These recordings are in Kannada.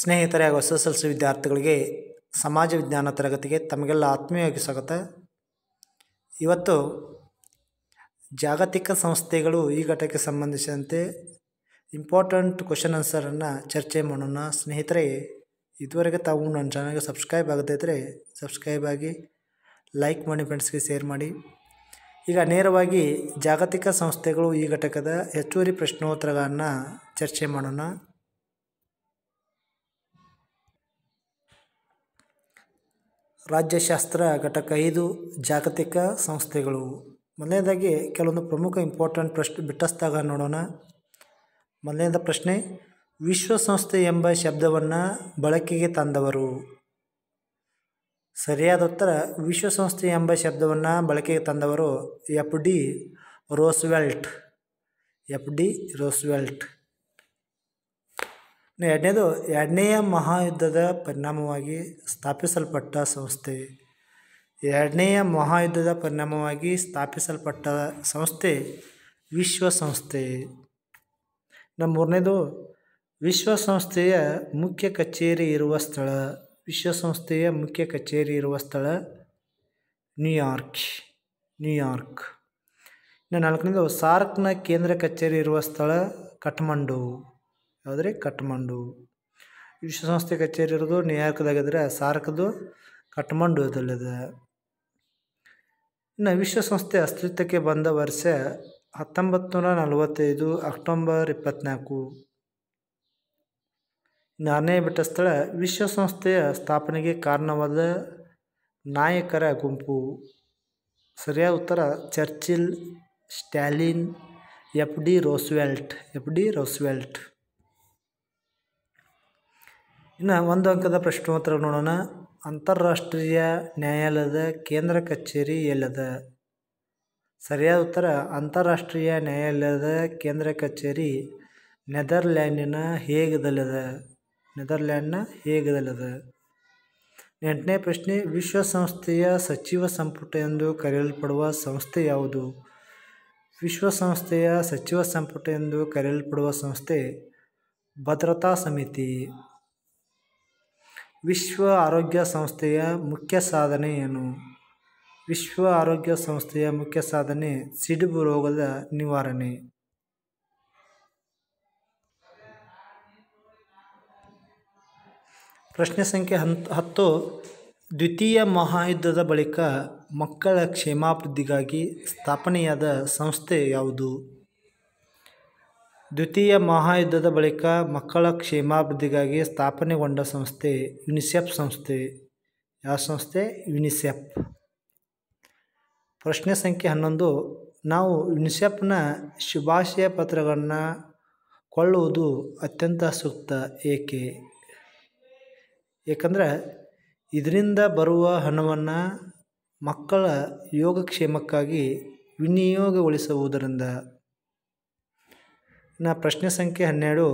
ಸ್ನೇಹಿತರೆ ಹಾಗೂ ಎಸ್ ಎಸ್ ಎಲ್ ಸಿ ವಿದ್ಯಾರ್ಥಿಗಳಿಗೆ ಸಮಾಜ ವಿಜ್ಞಾನ ತರಗತಿಗೆ ತಮಗೆಲ್ಲ ಆತ್ಮೀಯವಾಗಿ ಸ್ವಾಗತ ಇವತ್ತು ಜಾಗತಿಕ ಸಂಸ್ಥೆಗಳು ಈ ಘಟಕ್ಕೆ ಸಂಬಂಧಿಸಿದಂತೆ ಇಂಪಾರ್ಟೆಂಟ್ ಕ್ವಶನ್ ಆನ್ಸರನ್ನು ಚರ್ಚೆ ಮಾಡೋಣ ಸ್ನೇಹಿತರೆ ಇದುವರೆಗೆ ತಾವು ನನ್ನ ಚಾನಲ್ಗೆ ಸಬ್ಸ್ಕ್ರೈಬ್ ಆಗದೇ ಇದ್ದರೆ ಸಬ್ಸ್ಕ್ರೈಬ್ ಆಗಿ ಲೈಕ್ ಮಾಡಿ ಫ್ರೆಂಡ್ಸ್ಗೆ ಶೇರ್ ಮಾಡಿ ಈಗ ನೇರವಾಗಿ ಜಾಗತಿಕ ಸಂಸ್ಥೆಗಳು ಈ ಘಟಕದ ಹೆಚ್ಚುವರಿ ಪ್ರಶ್ನೋತ್ತರಗಳನ್ನು ಚರ್ಚೆ ಮಾಡೋಣ ರಾಜ್ಯಶಾಸ್ತ್ರ ಘಟಕ ಐದು ಜಾಗತಿಕ ಸಂಸ್ಥೆಗಳು ಮೊದಲನೇದಾಗಿ ಕೆಲವೊಂದು ಪ್ರಮುಖ ಇಂಪಾರ್ಟೆಂಟ್ ಪ್ರಶ್ನೆ ಬಿಟ್ಟಸ್ದಾಗ ನೋಡೋಣ ಮೊದಲನೇದ ಪ್ರಶ್ನೆ ವಿಶ್ವಸಂಸ್ಥೆ ಎಂಬ ಶಬ್ದವನ್ನು ಬಳಕೆಗೆ ತಂದವರು ಸರಿಯಾದ ಉತ್ತರ ವಿಶ್ವಸಂಸ್ಥೆ ಎಂಬ ಶಬ್ದವನ್ನು ಬಳಕೆಗೆ ತಂದವರು F D Roosevelt F D Roosevelt ಎರಡನೇದು ಎರಡನೆಯ ಮಹಾಯುದ್ಧದ ಪರಿಣಾಮವಾಗಿ ಸ್ಥಾಪಿಸಲ್ಪಟ್ಟ ಸಂಸ್ಥೆ ಎರಡನೆಯ ಮಹಾಯುದ್ಧದ ಪರಿಣಾಮವಾಗಿ ಸ್ಥಾಪಿಸಲ್ಪಟ್ಟ ಸಂಸ್ಥೆ ವಿಶ್ವಸಂಸ್ಥೆ ನಮ್ಮ ಮೂರನೇದು ವಿಶ್ವಸಂಸ್ಥೆಯ ಮುಖ್ಯ ಕಚೇರಿ ಇರುವ ಸ್ಥಳ ವಿಶ್ವಸಂಸ್ಥೆಯ ಮುಖ್ಯ ಕಚೇರಿ ಇರುವ ಸ್ಥಳ ನ್ಯೂಯಾರ್ಕ್ ನ್ಯೂಯಾರ್ಕ್ ಇನ್ನು ನಾಲ್ಕನೇದು ಸಾರ್ಕ್ನ ಕೇಂದ್ರ ಕಚೇರಿ ಇರುವ ಸ್ಥಳ ಕಠ್ಮಂಡು ಯಾವುದ್ರಿ ಕಠ್ಮಂಡು ವಿಶ್ವಸಂಸ್ಥೆ ಕಚೇರಿ ಇರೋದು ನ್ಯೂಯಾರ್ಕ್ದಾಗಿದ್ರೆ ಸಾರ್ಕ್ದು ಇದಲ್ಲಿದೆ ಇನ್ನು ವಿಶ್ವಸಂಸ್ಥೆ ಅಸ್ತಿತ್ವಕ್ಕೆ ಬಂದ ವರ್ಷ ಹತ್ತೊಂಬತ್ತು ನೂರ ನಲವತ್ತೈದು ಅಕ್ಟೋಬರ್ ಇಪ್ಪತ್ತ್ನಾಲ್ಕು ನಾನೇ ಬಿಟ್ಟ ಸ್ಥಳ ವಿಶ್ವಸಂಸ್ಥೆಯ ಸ್ಥಾಪನೆಗೆ ಕಾರಣವಾದ ನಾಯಕರ ಗುಂಪು ಸರಿಯಾದ ಉತ್ತರ Churchill Stalin F D Roosevelt F D Roosevelt ಇನ್ನು ಒಂದು ಅಂಕದ ಪ್ರಶ್ನೋತ್ತರ ನೋಡೋಣ ಅಂತಾರಾಷ್ಟ್ರೀಯ ನ್ಯಾಯಾಲಯದ ಕೇಂದ್ರ ಕಚೇರಿ ಎಲ್ಲದ ಸರಿಯಾದ ಉತ್ತರ ಅಂತಾರಾಷ್ಟ್ರೀಯ ನ್ಯಾಯಾಲಯದ ಕೇಂದ್ರ ಕಚೇರಿ ನೆದರ್ಲ್ಯಾಂಡಿನ ಹೇಗದಲ್ಲದ ನೆದರ್ಲ್ಯಾಂಡ್ನ ಹೇಗದಲ್ಲದ ಎಂಟನೇ ಪ್ರಶ್ನೆ ವಿಶ್ವಸಂಸ್ಥೆಯ ಸಚಿವ ಸಂಪುಟ ಎಂದು ಕರೆಯಲ್ಪಡುವ ಸಂಸ್ಥೆ ಯಾವುದು ವಿಶ್ವಸಂಸ್ಥೆಯ ಸಚಿವ ಸಂಪುಟ ಎಂದು ಕರೆಯಲ್ಪಡುವ ಸಂಸ್ಥೆ ಭದ್ರತಾ ಸಮಿತಿ ವಿಶ್ವ ಆರೋಗ್ಯ ಸಂಸ್ಥೆಯ ಮುಖ್ಯ ಸಾಧನೆ ಏನು ವಿಶ್ವ ಆರೋಗ್ಯ ಸಂಸ್ಥೆಯ ಮುಖ್ಯ ಸಾಧನೆ ಸಿಡುಬು ರೋಗದ ನಿವಾರಣೆ ಪ್ರಶ್ನೆ ಸಂಖ್ಯೆ ಹಂತ ಹತ್ತು ದ್ವಿತೀಯ ಮಹಾಯುದ್ಧದ ಬಳಿಕ ಮಕ್ಕಳ ಕ್ಷೇಮಾಭಿವೃದ್ಧಿಗಾಗಿ ಸ್ಥಾಪನೆಯಾದ ಸಂಸ್ಥೆ ಯಾವುದು ದ್ವಿತೀಯ ಮಹಾಯುದ್ಧದ ಬಳಿಕ ಮಕ್ಕಳ ಕ್ಷೇಮಾಭಿವೃದ್ಧಿಗಾಗಿ ಸ್ಥಾಪನೆಗೊಂಡ ಸಂಸ್ಥೆ ಯುನಿಸೆಫ್ ಸಂಸ್ಥೆ ಯಾವ ಸಂಸ್ಥೆ ಯುನಿಸೆಫ್ ಪ್ರಶ್ನೆ ಸಂಖ್ಯೆ ಹನ್ನೊಂದು ನಾವು ಯುನಿಸೆಫ್ನ ಶುಭಾಶಯ ಪತ್ರಗಳನ್ನು ಕೊಳ್ಳುವುದು ಅತ್ಯಂತ ಸೂಕ್ತ ಏಕೆ ಏಕೆಂದರೆ ಇದರಿಂದ ಬರುವ ಹಣವನ್ನು ಮಕ್ಕಳ ಯೋಗಕ್ಷೇಮಕ್ಕಾಗಿ ವಿನಿಯೋಗಗೊಳಿಸುವುದರಿಂದ ಇನ್ನು ಪ್ರಶ್ನೆ ಸಂಖ್ಯೆ ಹನ್ನೆರಡು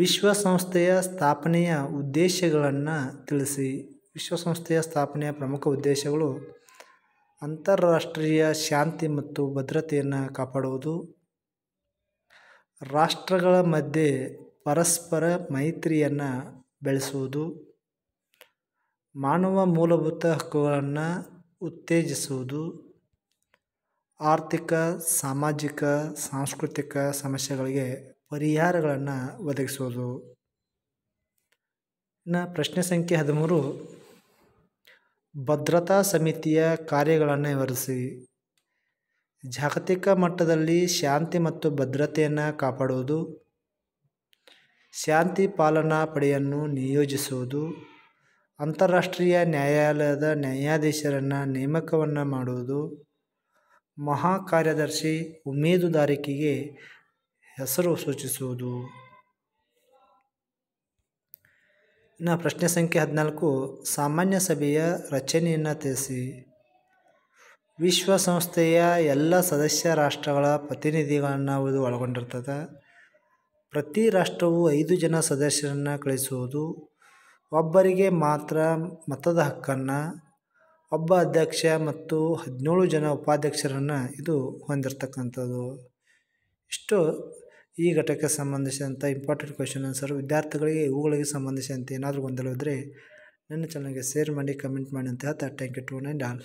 ವಿಶ್ವಸಂಸ್ಥೆಯ ಸ್ಥಾಪನೆಯ ಉದ್ದೇಶಗಳನ್ನು ತಿಳಿಸಿ ವಿಶ್ವಸಂಸ್ಥೆಯ ಸ್ಥಾಪನೆಯ ಪ್ರಮುಖ ಉದ್ದೇಶಗಳು ಅಂತಾರಾಷ್ಟ್ರೀಯ ಶಾಂತಿ ಮತ್ತು ಭದ್ರತೆಯನ್ನು ಕಾಪಾಡುವುದು ರಾಷ್ಟ್ರಗಳ ಮಧ್ಯೆ ಪರಸ್ಪರ ಮೈತ್ರಿಯನ್ನು ಬೆಳೆಸುವುದು ಮಾನವ ಮೂಲಭೂತ ಹಕ್ಕುಗಳನ್ನು ಉತ್ತೇಜಿಸುವುದು ಆರ್ಥಿಕ ಸಾಮಾಜಿಕ ಸಾಂಸ್ಕೃತಿಕ ಸಮಸ್ಯೆಗಳಿಗೆ ಪರಿಹಾರಗಳನ್ನು ಒದಗಿಸೋದು ಇನ್ನು ಪ್ರಶ್ನೆ ಸಂಖ್ಯೆ ಹದಿಮೂರು ಭದ್ರತಾ ಸಮಿತಿಯ ಕಾರ್ಯಗಳನ್ನು ವಿವರಿಸಿ ಜಾಗತಿಕ ಮಟ್ಟದಲ್ಲಿ ಶಾಂತಿ ಮತ್ತು ಭದ್ರತೆಯನ್ನು ಕಾಪಾಡುವುದು ಶಾಂತಿ ಪಾಲನಾ ಪಡೆಯನ್ನು ನಿಯೋಜಿಸುವುದು ಅಂತಾರಾಷ್ಟ್ರೀಯ ನ್ಯಾಯಾಲಯದ ನ್ಯಾಯಾಧೀಶರನ್ನು ನೇಮಕವನ್ನು ಮಾಡುವುದು ಮಹಾಕಾರ್ಯದರ್ಶಿ ಉಮೇದುದಾರಿಕೆಗೆ ಹೆಸರು ಸೂಚಿಸುವುದು ಇನ್ನು ಪ್ರಶ್ನೆ ಸಂಖ್ಯೆ ಹದಿನಾಲ್ಕು ಸಾಮಾನ್ಯ ಸಭೆಯ ರಚನೆಯನ್ನು ತಿಳಿಸಿ ವಿಶ್ವಸಂಸ್ಥೆಯ ಎಲ್ಲ ಸದಸ್ಯ ರಾಷ್ಟ್ರಗಳ ಪ್ರತಿನಿಧಿಗಳನ್ನು ಇದು ಒಳಗೊಂಡಿರ್ತದೆ ಪ್ರತಿ ರಾಷ್ಟ್ರವು ಐದು ಜನ ಸದಸ್ಯರನ್ನು ಕಳಿಸುವುದು ಒಬ್ಬರಿಗೆ ಮಾತ್ರ ಮತದ ಹಕ್ಕನ್ನು ಒಬ್ಬ ಅಧ್ಯಕ್ಷ ಮತ್ತು ಹದಿನೇಳು ಜನ ಉಪಾಧ್ಯಕ್ಷರನ್ನು ಇದು ಹೊಂದಿರತಕ್ಕಂಥದ್ದು ಇಷ್ಟು ಈ ಘಟಕಕ್ಕೆ ಸಂಬಂಧಿಸಿದಂಥ ಇಂಪಾರ್ಟೆಂಟ್ ಕ್ವೆಶನ್ ಆನ್ಸರ್ ವಿದ್ಯಾರ್ಥಿಗಳಿಗೆ ಇವುಗಳಿಗೆ ಸಂಬಂಧಿಸಿದಂತೆ ಏನಾದರೂ ಗೊಂದಲವಿದ್ದರೆ ನನ್ನ ಚಾನಲ್ಗೆ ಶೇರ್ ಮಾಡಿ ಕಮೆಂಟ್ ಮಾಡಿ ಅಂತ ಹೇಳ್ತಾ thank you to nine all